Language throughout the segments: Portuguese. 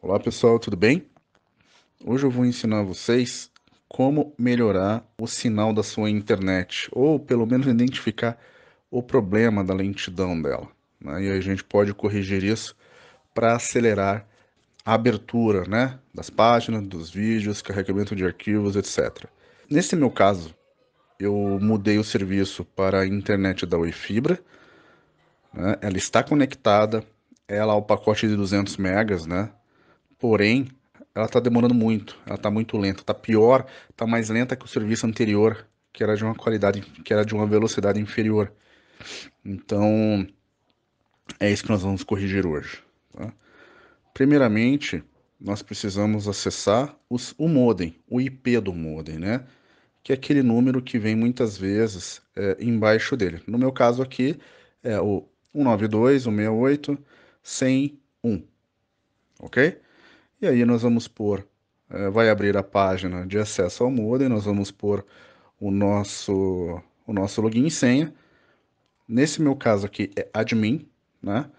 Olá pessoal, tudo bem? Hoje eu vou ensinar vocês como melhorar o sinal da sua internet, ou pelo menos identificar o problema da lentidão dela. Né? E a gente pode corrigir isso para acelerar a abertura né? das páginas, dos vídeos, carregamento de arquivos, etc. Nesse meu caso, eu mudei o serviço para a internet da Oi Fibra. Né? Ela está conectada, ela ao é pacote de 200 megas, né? Porém, ela está demorando muito, ela está muito lenta, está pior, está mais lenta que o serviço anterior, que era de uma qualidade, que era de uma velocidade inferior. Então, é isso que nós vamos corrigir hoje. Tá? Primeiramente, nós precisamos acessar os, o modem, o IP do modem, né? Que é aquele número que vem muitas vezes é, embaixo dele. No meu caso aqui, é o 192.168.101, 168, ok? E aí nós vamos pôr, é, vai abrir a página de acesso ao modem, nós vamos pôr o nosso, o nosso login e senha. Nesse meu caso aqui é admin, né?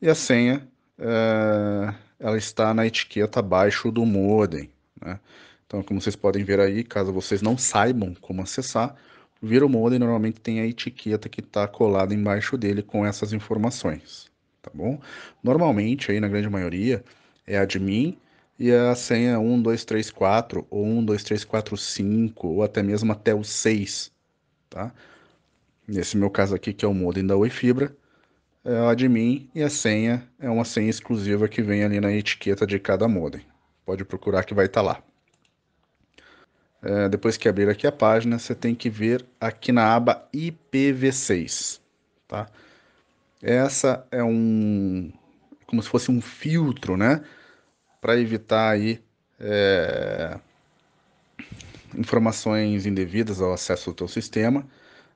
E a senha, é, ela está na etiqueta abaixo do modem, né? Então, como vocês podem ver aí, caso vocês não saibam como acessar, vira o modem normalmente tem a etiqueta que está colada embaixo dele com essas informações, tá bom? Normalmente, aí na grande maioria, é admin, e a senha 1234 ou 12345 ou até mesmo até o 6, tá? Nesse meu caso aqui, que é o modem da Oi Fibra, é o admin e a senha é uma senha exclusiva que vem ali na etiqueta de cada modem. Pode procurar que vai estar tá lá. É, depois que abrir aqui a página, você tem que ver aqui na aba IPv6, tá? Essa é um como se fosse um filtro, né? para evitar aí é, informações indevidas ao acesso do teu sistema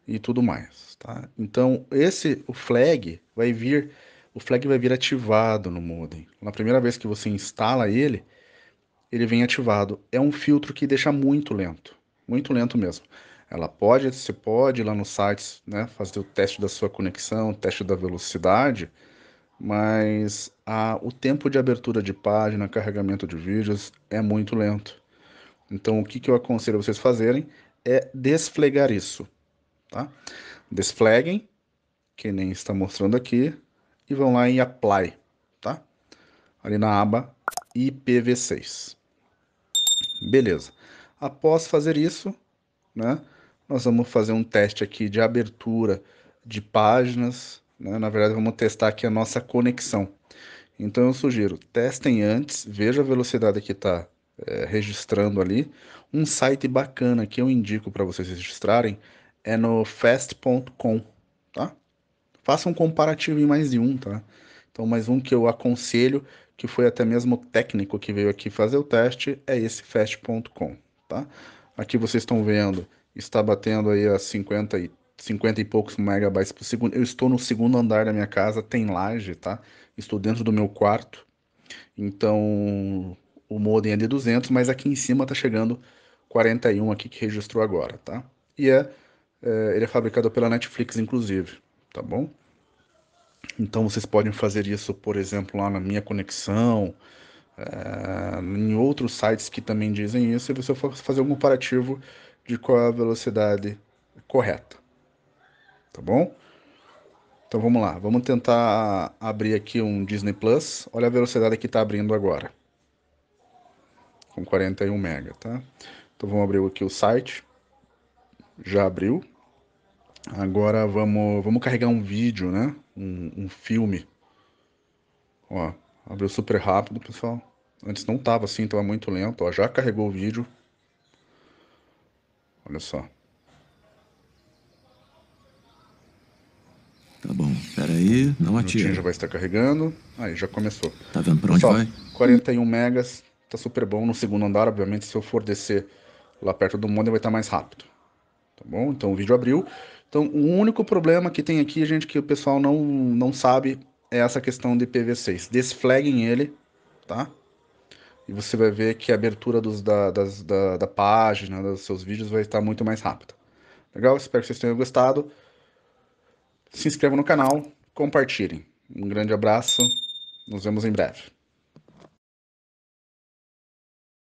e tudo mais, tá? Então esse o flag vai vir, o flag vai vir ativado no modem. Na primeira vez que você instala ele, ele vem ativado. É um filtro que deixa muito lento, muito lento mesmo. Ela pode, você pode ir lá no site, né, fazer o teste da sua conexão, teste da velocidade mas a, o tempo de abertura de página, carregamento de vídeos é muito lento. Então, o que, que eu aconselho vocês fazerem é desflegar isso, tá? Desfleguem, que nem está mostrando aqui, e vão lá em Apply, tá? Ali na aba IPv6. Beleza. Após fazer isso, né, nós vamos fazer um teste aqui de abertura de páginas, né? Na verdade, vamos testar aqui a nossa conexão. Então, eu sugiro, testem antes, veja a velocidade que está é, registrando ali. Um site bacana que eu indico para vocês registrarem é no fast.com, tá? Faça um comparativo em mais de um, tá? Então, mais um que eu aconselho, que foi até mesmo o técnico que veio aqui fazer o teste, é esse fast.com, tá? Aqui vocês estão vendo, está batendo aí a 53 50 e poucos megabytes por segundo. Eu estou no segundo andar da minha casa, tem laje, tá? Estou dentro do meu quarto. Então, o modem é de 200, mas aqui em cima está chegando 41 aqui que registrou agora, tá? E é, é, ele é fabricado pela Netflix, inclusive, tá bom? Então, vocês podem fazer isso, por exemplo, lá na minha conexão, é, em outros sites que também dizem isso, e você for fazer um comparativo de qual é a velocidade correta tá bom? Então vamos lá, vamos tentar abrir aqui um Disney Plus. Olha a velocidade que está abrindo agora. Com 41 MB, tá? Então vamos abrir aqui o site. Já abriu. Agora vamos, vamos carregar um vídeo, né? Um, um filme. Ó, abriu super rápido, pessoal. Antes não tava assim, estava muito lento. Ó, já carregou o vídeo. Olha só. Tá bom, peraí, aí, não atira. já vai estar carregando. Aí, já começou. Tá vendo pra onde Pessoal, vai? 41 megas, tá super bom. No segundo andar, obviamente, se eu for descer lá perto do modem, vai estar mais rápido. Tá bom? Então o vídeo abriu. Então o único problema que tem aqui, gente, que o pessoal não, não sabe, é essa questão de ipv 6 Desflaguem ele, tá? E você vai ver que a abertura dos, da, das, da, da página, dos seus vídeos, vai estar muito mais rápida. Legal? Espero que vocês tenham gostado se inscrevam no canal, compartilhem. Um grande abraço, nos vemos em breve.